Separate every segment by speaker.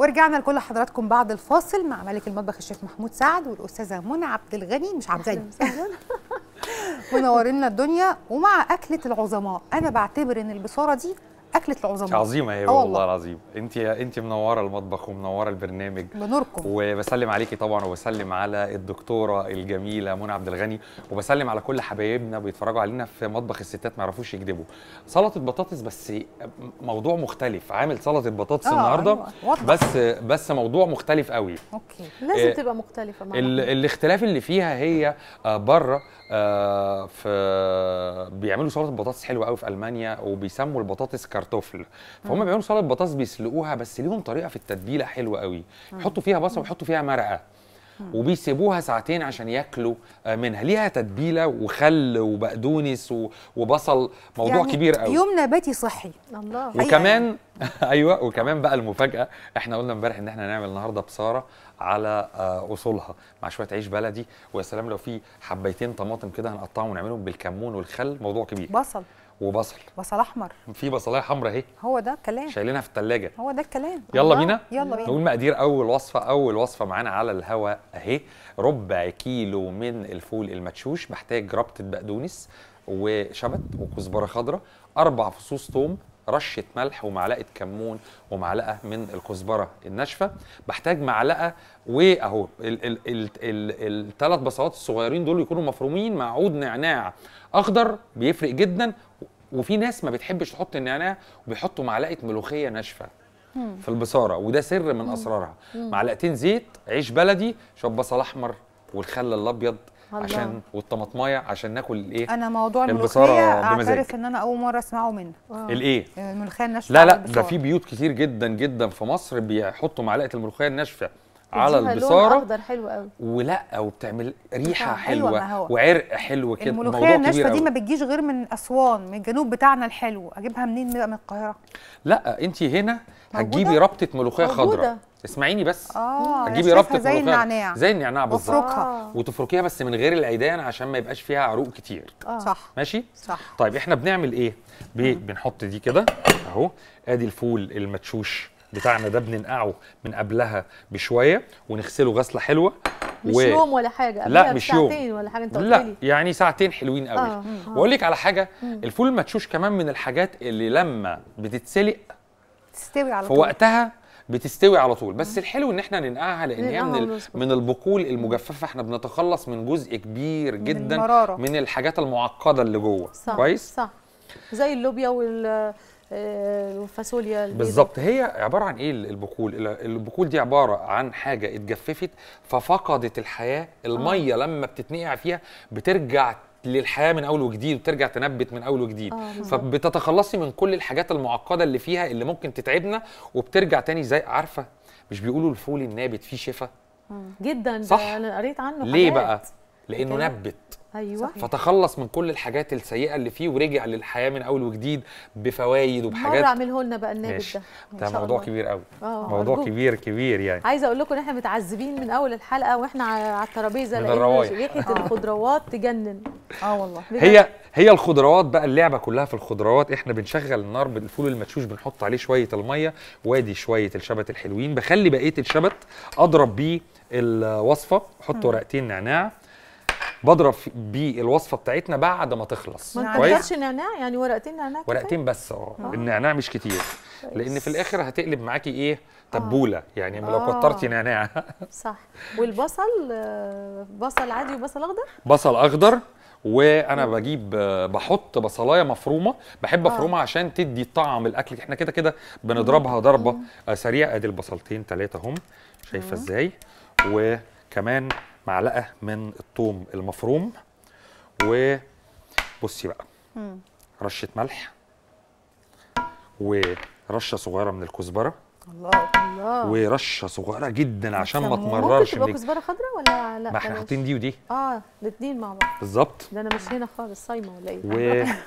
Speaker 1: ورجعنا لكل حضراتكم بعد الفاصل مع ملك المطبخ الشيف محمود سعد والاستاذه منى عبد الغني مش عبد الغني منورين الدنيا ومع اكله العظماء انا بعتبر ان البصاره دي اكله العظماء عظيمه هي آه، والله, والله
Speaker 2: العظيم انت انت منوره المطبخ ومنوره البرنامج بنوركم وبسلم عليكي طبعا وبسلم على الدكتوره الجميله منى عبد الغني وبسلم على كل حبايبنا بيتفرجوا علينا في مطبخ الستات ما يعرفوش يكذبوا سلطه بطاطس بس موضوع مختلف عامل سلطه بطاطس آه النهارده أيوة. بس بس موضوع مختلف قوي اوكي
Speaker 1: آه، لازم آه تبقى مختلفه معنا.
Speaker 2: الاختلاف اللي فيها هي آه بره آه في بيعملوا سلطه بطاطس حلوه قوي في المانيا وبيسموا البطاطس كرتوفل فهم بيعملوا سلطه بطاطس بيسلقوها بس ليهم طريقه في التتبيله حلوه قوي يحطوا فيها بصل ويحطوا فيها مرقه وبيسيبوها ساعتين عشان ياكلوا آه، منها ليها تتبيله وخل وبقدونس وبصل موضوع يعني كبير قوي يوم
Speaker 1: نباتي صحي الله وكمان
Speaker 2: ايوه وكمان بقى المفاجاه احنا قلنا امبارح ان احنا هنعمل النهارده بصاره على آه، اصولها مع شويه عيش بلدي ويا سلام لو في حبيتين طماطم كده هنقطعهم ونعملهم بالكمون والخل موضوع كبير بصل وبصل بصل احمر في بصلايه حمراء اهي هو ده الكلام شايلينها في الثلاجه
Speaker 1: هو ده الكلام يلا بينا يلا بينا نقول
Speaker 2: مقادير اول وصفه اول وصفه معانا على الهواء اهي ربع كيلو من الفول المدشوش محتاج ربطه بقدونس وشبت وكزبره خضراء اربع فصوص ثوم رشه ملح ومعلقه كمون ومعلقه من الكزبره الناشفه بحتاج معلقه واهو الثلاث بصلات الصغيرين دول يكونوا مفرومين مع عود نعناع اخضر بيفرق جدا وفي ناس ما بتحبش تحط النعناع وبيحطوا معلقه ملوخيه ناشفه في البصاره وده سر من اسرارها معلقتين زيت عيش بلدي شويه بصل احمر والخل الابيض عشان والطماطمايه عشان ناكل الايه انا موضوع الملوخيه اعترف
Speaker 1: ان انا اول مره اسمعه منك آه. الايه آه، الملوخيه الناشفه لا لا ده في
Speaker 2: بيوت كتير جدا جدا في مصر بيحطوا معلقه الملوخيه الناشفه على البصاره
Speaker 1: اخضر حلو قوي
Speaker 2: ولا وبتعمل ريحه أيوة، حلوه, حلوة وعرق حلو كده الملوخيه الناشفه دي ما
Speaker 1: بتجيش غير من اسوان من الجنوب بتاعنا الحلو اجيبها منين بقى من القاهره
Speaker 2: لا انت هنا هتجيبي ربطه ملوخيه خضراء اسمعيني بس اه هتجيبي ربطه زي ملوخية. النعناع زي النعناع بالظبط آه. وتفركيها بس من غير العيدان عشان ما يبقاش فيها عروق كتير آه. صح ماشي صح طيب احنا بنعمل ايه بنحط دي كده اهو ادي الفول المدشوش بتاعنا ده بننقعه من قبلها بشويه ونغسله غسله حلوه مش و... يوم ولا حاجه لا مش يوم
Speaker 1: ولا حاجه انت لا لي.
Speaker 2: يعني ساعتين حلوين قوي آه. اه،, اه. واقول لك على حاجه الفول المدشوش كمان من الحاجات اللي لما بتتسلق
Speaker 1: تستوي على طول
Speaker 2: وقتها بتستوي على طول بس الحلو ان احنا ننقعها لان هي من من البقول المجففه احنا بنتخلص من جزء كبير جدا من, من الحاجات المعقده اللي جوه صح كويس
Speaker 1: صح زي اللوبيا وال آه، الفاصوليا بالظبط
Speaker 2: هي عباره عن ايه البقول البقول دي عباره عن حاجه اتجففت ففقدت الحياه الميه آه. لما بتتنقع فيها بترجع للحياه من اول وجديد وترجع تنبت من اول وجديد آه فبتتخلصي من كل الحاجات المعقده اللي فيها اللي ممكن تتعبنا وبترجع تاني زي عارفه مش بيقولوا الفول النابت فيه شفاء
Speaker 1: آه، جدا صح انا قريت عنه ليه حاجات. بقى
Speaker 2: لانه okay. نبت ايوه فتخلص من كل الحاجات السيئه اللي فيه ورجع للحياه من اول وجديد بفوايد وبحاجات مره
Speaker 1: اعمله لنا بقى النابت ده ده موضوع الله. كبير
Speaker 2: قوي أوه. موضوع أرجوك. كبير كبير يعني
Speaker 1: عايزه اقول لكم ان احنا متعذبين من اول الحلقه واحنا على الترابيزه لان ريحه آه. الخضروات تجنن اه والله هي
Speaker 2: هي الخضروات بقى اللعبه كلها في الخضروات احنا بنشغل النار بالفول المدشوش بنحط عليه شويه الميه وادي شويه الشبت الحلوين بخلي بقيه الشبت اضرب بيه الوصفه احط ورقتين نعناع بضرب بيه الوصفه بتاعتنا بعد ما تخلص ما نكترش
Speaker 1: نعناع يعني ورقتين نعناع
Speaker 2: ورقتين بس اه النعناع مش كتير لان في الاخر هتقلب معاكي ايه آه. تبوله آه. يعني لو آه. كترتي نعناع
Speaker 1: صح والبصل بصل عادي وبصل اخضر
Speaker 2: بصل اخضر وانا بجيب بحط بصلايه مفرومه بحب آه. افرمها آه. عشان تدي طعم الاكل احنا كده كده بنضربها ضربه آه. سريعه ادي البصلتين ثلاثه هم شايفه ازاي وكمان معلقه من الثوم المفروم وبصي بقى رشه ملح ورشه صغيره من الكزبره
Speaker 1: الله الله
Speaker 2: ورشه صغيره جدا عشان ما تمررش ممكن كزبره
Speaker 1: خضراء ولا لا ما احنا حاطين دي ودي اه الاثنين مع بعض بالظبط ده انا مش هنا خالص صايمه ولا ايه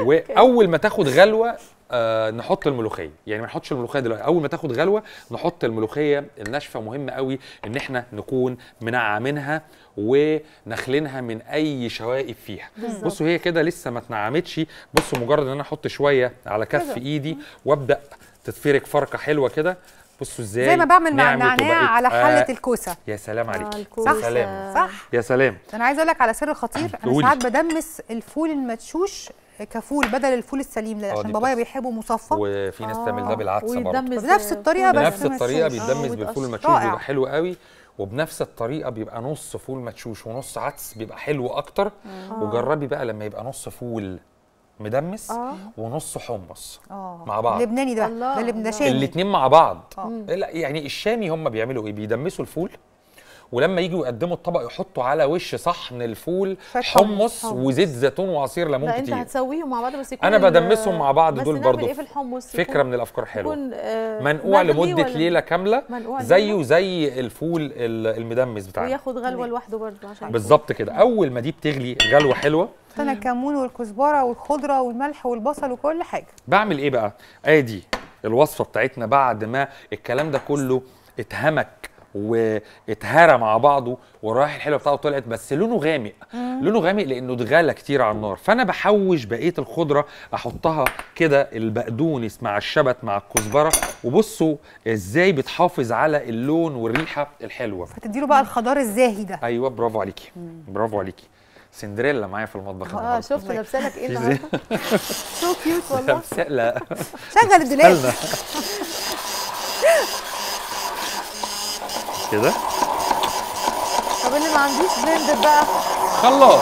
Speaker 2: و... واول ما تاخد غلوه آه نحط الملوخيه يعني ما نحطش الملوخيه دلوقتي اول ما تاخد غلوه نحط الملوخيه الناشفه مهم قوي ان احنا نكون منعمينها ونخلينها من اي شوائب فيها بالزبط. بصوا هي كده لسه ما اتنعمتش بصوا مجرد ان انا احط شويه على كف ايدي وابدا تتفرك فركه حلوه كده بصوا ازاي زي ما بعمل مع النعناع على حله آه الكوسه يا سلام عليك آه صح سلام. صح يا سلام
Speaker 1: انا عايز اقول لك على سر خطير انا ساعات بدمس الفول المدشوش كفول بدل الفول السليم آه، عشان بابايا بيحبه مصفى
Speaker 2: وفي ناس تعمل ده آه. بالعدسه برضه بنفس الطريقه بس بنفس الطريقه بيدمس آه، بالفول المتشوش بيبقى حلو قوي وبنفس الطريقه بيبقى نص فول متشوش ونص عدس بيبقى حلو اكتر آه. وجربي بقى لما يبقى نص فول مدمس آه. ونص حمص
Speaker 1: آه. مع بعض لبناني ده ده لبناني الاثنين
Speaker 2: مع بعض آه. لا يعني الشامي هم بيعملوا ايه بيدمسوا الفول ولما يجوا يقدموا الطبق يحطوا على وش صحن الفول حمص, حمص وزيت زيتون وعصير ليمون كتير انت
Speaker 1: هتسويهم مع بعض بس يكون انا بدمسهم مع بعض دول برضه إيه في الحمص فكره من الافكار حلوه آه منقوع لمده ليله
Speaker 2: كامله زيه زي الفول المدمس بتاعنا وياخد
Speaker 1: غلوه لوحده برضه عشان بالظبط كده اول
Speaker 2: ما دي بتغلي غلوه حلوه
Speaker 1: انا الكمون والكزبره والخضره والملح والبصل وكل حاجه
Speaker 2: بعمل ايه بقى ادي الوصفه بتاعتنا بعد ما الكلام ده كله اتهمك واتهرى مع بعضه والرائحه الحلوه بتاعته طلعت بس لونه غامق مم. لونه غامق لانه اتغلى كتير على النار فانا بحوش بقيه الخضره احطها كده البقدونس مع الشبت مع الكزبره وبصوا ازاي بتحافظ على اللون والريحه الحلوه
Speaker 1: فتديله بقى الخضار الزاهي ده
Speaker 2: ايوه برافو عليكي برافو عليكي سندريلا معايا في المطبخ
Speaker 1: اه شفت لابسه لك ايه النهارده سو كيوت والله لا شغل الدولاب كده طب اللي ما عنديش بلندر بقى خلاص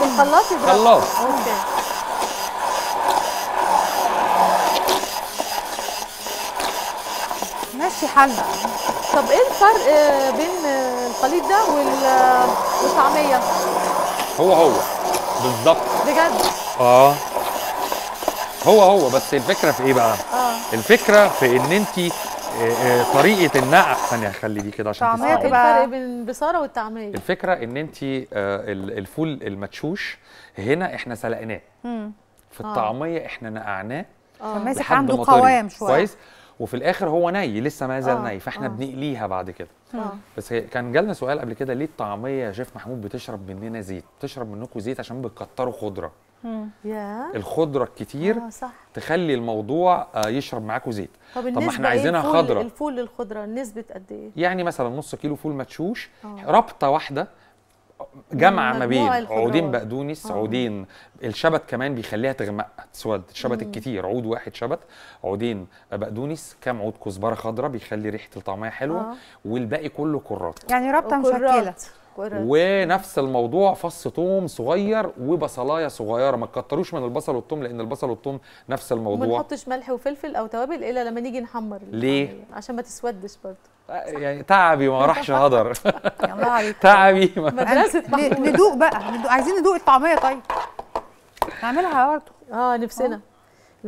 Speaker 1: في الخلاط يبقى خلاص اوكي ماشي حالنا طب ايه الفرق آه، بين آه، الخليط ده آه، والطعميه
Speaker 2: هو هو بالظبط بجد اه هو هو بس الفكره في ايه بقى آه. الفكره في ان انت آه، آه، طريقه النقع ثانيه خلي دي كده عشان طعميه تبقى
Speaker 1: الفرق بين البصاره والطعميه
Speaker 2: الفكره ان انت آه، الفول المتشوش هنا احنا سلقناه في الطعميه احنا نقعناه
Speaker 1: ماسك عنده قوام شويه كويس
Speaker 2: وفي الاخر هو ني لسه ما زال ني فاحنا آه. بنقليها بعد كده آه. بس كان جالنا سؤال قبل كده ليه الطعميه يا شيف محمود بتشرب مننا زيت بتشرب منكم زيت عشان بتكتروا خضره الخضره الكتير آه صح. تخلي الموضوع آه، يشرب معاكوا زيت
Speaker 1: طب, طب ما احنا إيه؟ عايزينها إيه خضره الفول للخضره نسبه قد ايه
Speaker 2: يعني مثلا نص كيلو فول مدشوش آه. رابطه ربطه واحده جمع ما بين عودين بقدونس آه. عودين الشبت كمان بيخليها تغمق تسود الشبت مم. الكتير عود واحد شبت عودين بقدونس كام عود كزبره خضراء بيخلي ريحه الطعميه حلوه آه. والباقي كله كرات
Speaker 1: يعني ربطه مشكله كرة.
Speaker 2: ونفس الموضوع فص ثوم صغير وبصلايه صغيره ما تكتروش من البصل والثوم لان البصل والثوم نفس الموضوع ما نحطش
Speaker 1: ملح وفلفل او توابل الا لما نيجي نحمر ليه يعني عشان ما تسودش برضه آه، يعني
Speaker 2: تعبي ما راحش هدر تعبي ما مدرسه
Speaker 1: ندوق بقى ندوق عايزين ندوق الطعميه طيب نعملها برضه اه نفسنا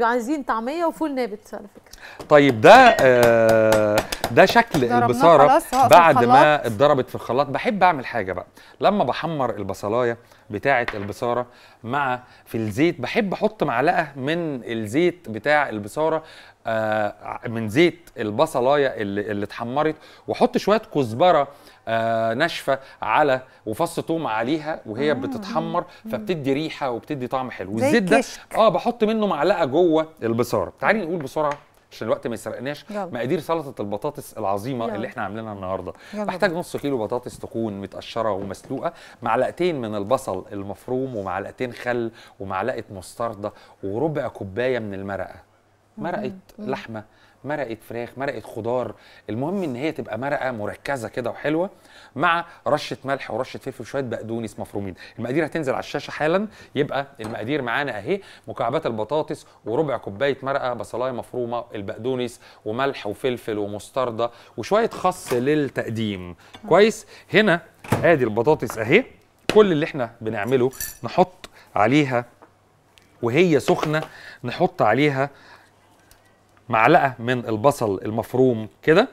Speaker 1: عايزين طعميه وفول نابت على
Speaker 2: فكره طيب ده آه ده شكل البصاره بعد ما اتضربت في الخلاط بحب اعمل حاجه بقى لما بحمر البصلايه بتاعه البصاره مع في الزيت بحب احط معلقه من الزيت بتاع البصاره آه، من زيت البصلايه اللي, اللي اتحمرت واحط شويه كزبره آه، ناشفه على وفص ثوم عليها وهي بتتحمر فبتدي ريحه وبتدي طعم حلو والزيت ده اه بحط منه معلقه جوه البصاره تعالي نقول بسرعه عشان الوقت ما يسرقناش مقادير سلطه البطاطس العظيمه يلا. اللي احنا عاملينها النهارده محتاج نص كيلو بطاطس تكون متقشره ومسلوقه معلقتين من البصل المفروم ومعلقتين خل ومعلقه مستردة وربع كوبايه من المرقه مرقه لحمه مرقه فراخ مرقه خضار المهم ان هي تبقى مرقه مركزه كده وحلوه مع رشه ملح ورشه فلفل وشويه بقدونس مفرومين المقادير هتنزل على الشاشه حالا يبقى المقادير معانا اهي مكعبات البطاطس وربع كوبايه مرقه بصلايه مفرومه البقدونس وملح وفلفل ومستردة وشويه خس للتقديم كويس هنا ادي البطاطس اهي كل اللي احنا بنعمله نحط عليها وهي سخنه نحط عليها معلقه من البصل المفروم كده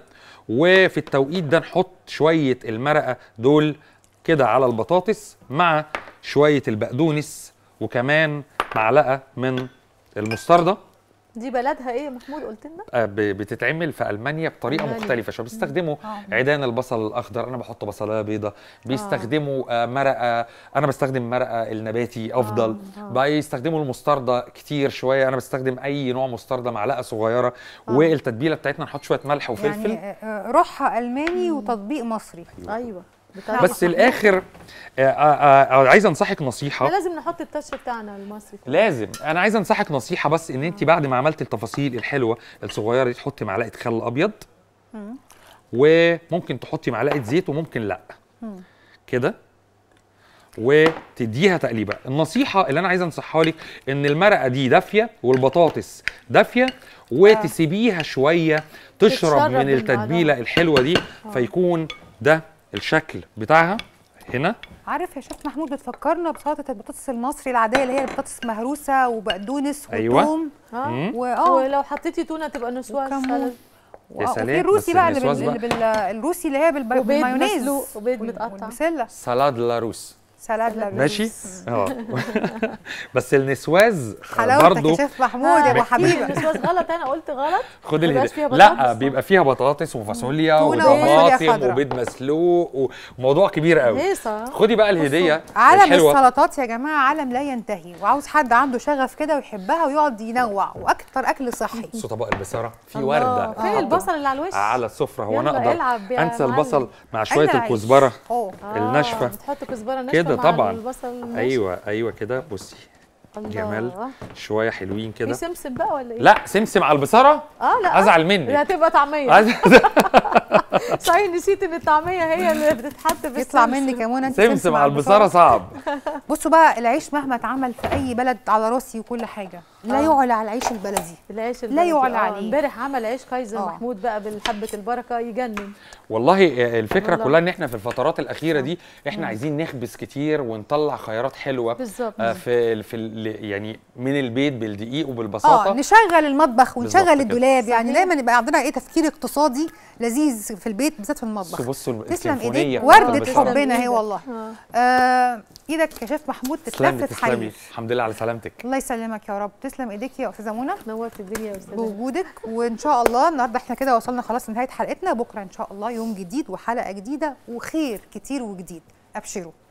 Speaker 2: وفي التوقيت ده نحط شويه المرقه دول كده على البطاطس مع شويه البقدونس وكمان معلقه من المستردة
Speaker 1: دي بلدها ايه يا محمود قلت لنا؟
Speaker 2: آه، بتتعمل في المانيا بطريقه مالي. مختلفه شو بيستخدموا آه. عيدان البصل الاخضر انا بحط بصلايه بيضه اه. بيستخدموا آه. مرقه انا بستخدم مرقه النباتي افضل آه. آه. بيستخدموا المستردة كتير شويه انا بستخدم اي نوع مستردة معلقه صغيره آه. والتتبيله بتاعتنا نحط شويه ملح وفلفل يعني
Speaker 1: آه، روحها الماني وتطبيق مصري ايوه, أيوة. بس الاخر
Speaker 2: آه، آه، آه، عايز انصحك نصيحه لازم
Speaker 1: نحط التاتش بتاعنا المصري
Speaker 2: لازم انا عايز انصحك نصيحه بس ان انت بعد ما عملت التفاصيل الحلوه الصغيره دي تحطي معلقه خل ابيض وممكن تحطي معلقه زيت وممكن لا كده وتديها تقليبه النصيحه اللي انا عايز انصحها لك ان المرقه دي دافيه والبطاطس دافيه وتسيبيها شويه تشرب من التتبيله الحلوه دي فيكون ده الشكل بتاعها هنا
Speaker 1: عارف يا شيف محمود بتفكرنا بسلطه البطاطس المصري العاديه اللي هي البطاطس مهروسه وبقدونس أيوة. أيوة. واه آه. ولو حطيتي تونه تبقى نسوان يا سلام الروسي بقى اللي, بال... اللي بال... الروسي اللي هي بالمايونيز وبيض متقطع بسله
Speaker 2: لاروس
Speaker 1: سلاد لاباس ماشي اه
Speaker 2: بس النسواز برضه حلاوتك شيف
Speaker 1: محمود يا آه، ابو حبيبه النسواز غلط انا قلت غلط خد الهدايا لا بيبقى
Speaker 2: فيها بطاطس وفاصوليا وطماطم وبيض مسلوق وموضوع كبير قوي خدي بقى الهديه عالم السلطات
Speaker 1: يا جماعه عالم لا ينتهي وعاوز حد عنده شغف كده ويحبها ويقعد ينوع واكتر اكل صحي بصوا
Speaker 2: طبق البصاره في ورده فين آه. البصل اللي على الوش على السفره هو انا اقدر انسى البصل مع شويه الكزبره الناشفه بتحط آه، كزبره ناشفه كده طبعا البصل ايوه ايوه كده بصي جمال شويه حلوين كده في
Speaker 1: سمسم بقى ولا ايه؟ لا
Speaker 2: سمسم على البصره
Speaker 1: اه لا ازعل منك هتبقى طعميه صحيح نسيت ان الطعميه هي اللي بتتحط في يطلع منك يا منى سمسم على البصاره صعب بصوا بقى العيش مهما اتعمل في اي بلد على راسي وكل حاجه لا آه. يعلى على العيش البلدي العيش البلدي لا يعلى آه. عليه امبارح عمل عيش كايزر آه. محمود بقى بالحبه البركه يجنن
Speaker 2: والله آه، الفكره والله. كلها ان احنا في الفترات الاخيره دي احنا عايزين نخبز كتير ونطلع خيارات حلوه آه، بالظبط آه في في يعني من البيت بالدقيق وبالبساطه
Speaker 1: اه نشغل المطبخ ونشغل الدولاب يعني دايما يبقى عندنا ايه تفكير اقتصادي لذيذ في البيت بالذات في المطبخ بصوا تسلم ايديك ورده حبنا اهي والله آه. آه ايدك يا شيف محمود تتلفت حي
Speaker 2: الحمد لله على سلامتك
Speaker 1: الله يسلمك يا رب تسلم ايديك يا استاذه منى نورت الدنيا يا استاذه بوجودك وان شاء الله النهارده احنا كده وصلنا خلاص لنهايه حلقتنا بكره ان شاء الله يوم جديد وحلقه جديده وخير كتير وجديد ابشروا